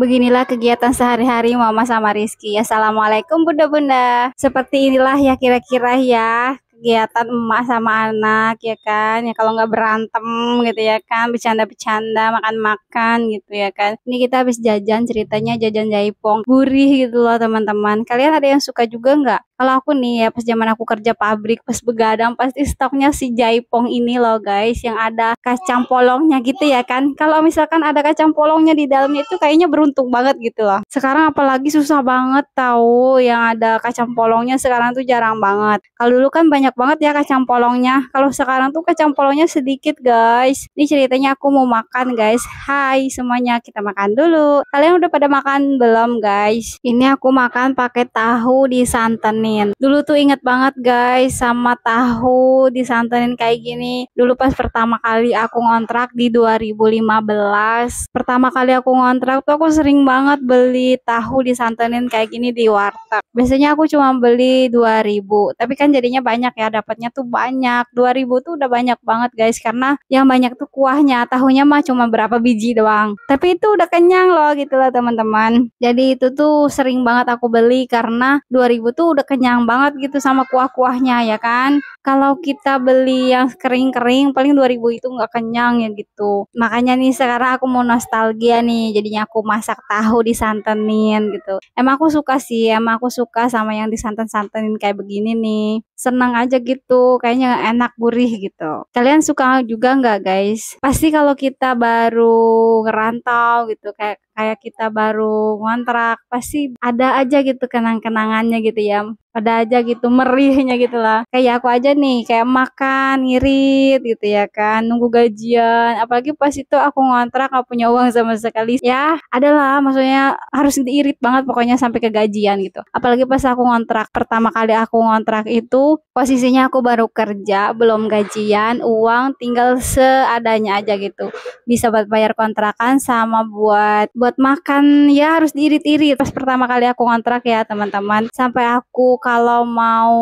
Beginilah kegiatan sehari-hari Mama sama Rizky. Assalamualaikum bunda-bunda. Seperti inilah ya kira-kira ya kegiatan emak sama anak ya kan ya kalau nggak berantem gitu ya kan bercanda-bercanda makan-makan gitu ya kan ini kita habis jajan ceritanya jajan jaipong gurih gitu loh teman-teman kalian ada yang suka juga nggak kalau aku nih ya pas zaman aku kerja pabrik pas begadang pasti stoknya si jaipong ini loh guys yang ada kacang polongnya gitu ya kan kalau misalkan ada kacang polongnya di dalamnya itu kayaknya beruntung banget gitu loh sekarang apalagi susah banget tahu yang ada kacang polongnya sekarang tuh jarang banget kalau dulu kan banyak banget ya kacang polongnya kalau sekarang tuh kacang polongnya sedikit guys ini ceritanya aku mau makan guys hai semuanya kita makan dulu kalian udah pada makan belum guys ini aku makan pakai tahu di santan nih disantenin. Dulu tuh inget banget guys sama tahu disantanin kayak gini. Dulu pas pertama kali aku ngontrak di 2015, pertama kali aku ngontrak tuh aku sering banget beli tahu disantanin kayak gini di warteg. Biasanya aku cuma beli 2000, tapi kan jadinya banyak ya dapatnya tuh banyak. 2000 tuh udah banyak banget guys karena yang banyak tuh kuahnya, tahunya mah cuma berapa biji doang. Tapi itu udah kenyang loh gitu loh teman-teman. Jadi itu tuh sering banget aku beli karena 2000 tuh udah kenyang kenyang banget gitu sama kuah-kuahnya ya kan. Kalau kita beli yang kering-kering paling 2000 itu nggak kenyang ya gitu. Makanya nih sekarang aku mau nostalgia nih jadinya aku masak tahu di disantenin gitu. Emang aku suka sih, emang aku suka sama yang di santan santenin kayak begini nih. Seneng aja gitu, kayaknya enak gurih gitu. Kalian suka juga nggak guys? Pasti kalau kita baru ngerantau gitu kayak kayak kita baru ngontrak pasti ada aja gitu kenang-kenangannya gitu ya pada aja gitu merihnya gitu lah kayak aku aja nih kayak makan ngirit gitu ya kan nunggu gajian apalagi pas itu aku ngontrak gak punya uang sama sekali ya adalah maksudnya harus diirit banget pokoknya sampai ke gajian gitu apalagi pas aku ngontrak pertama kali aku ngontrak itu posisinya aku baru kerja belum gajian uang tinggal seadanya aja gitu bisa buat bayar kontrakan sama buat buat makan ya harus diirit-irit pas pertama kali aku ngontrak ya teman-teman sampai aku kalau mau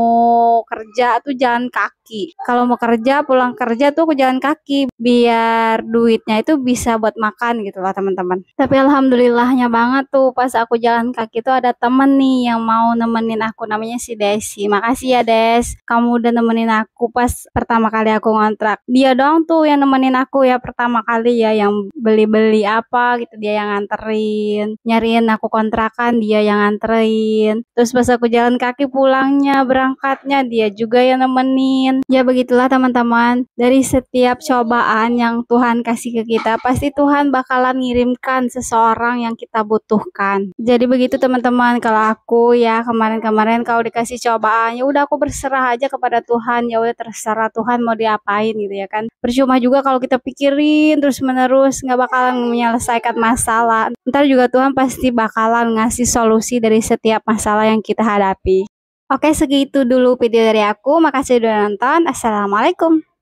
kerja tuh jalan kaki. Kalau mau kerja pulang kerja tuh aku jalan kaki biar duitnya itu bisa buat makan gitu loh teman-teman. Tapi alhamdulillahnya banget tuh pas aku jalan kaki tuh ada temen nih yang mau nemenin aku namanya si Desi. Makasih ya Des, kamu udah nemenin aku pas pertama kali aku ngontrak. Dia doang tuh yang nemenin aku ya pertama kali ya yang beli-beli apa gitu dia yang nganterin. Nyariin aku kontrakan dia yang nganterin. Terus pas aku jalan kaki pulangnya, berangkatnya, dia juga yang nemenin. Ya begitulah teman-teman, dari setiap cobaan yang Tuhan kasih ke kita, pasti Tuhan bakalan ngirimkan seseorang yang kita butuhkan. Jadi begitu teman-teman, kalau aku ya kemarin-kemarin kalau dikasih cobaan, ya udah aku berserah aja kepada Tuhan, ya udah terserah Tuhan mau diapain gitu ya kan. Percuma juga kalau kita pikirin terus-menerus, nggak bakalan menyelesaikan masalah. Ntar juga Tuhan pasti bakalan ngasih solusi dari setiap masalah yang kita hadapi. Oke, segitu dulu video dari aku. Makasih sudah nonton. Assalamualaikum.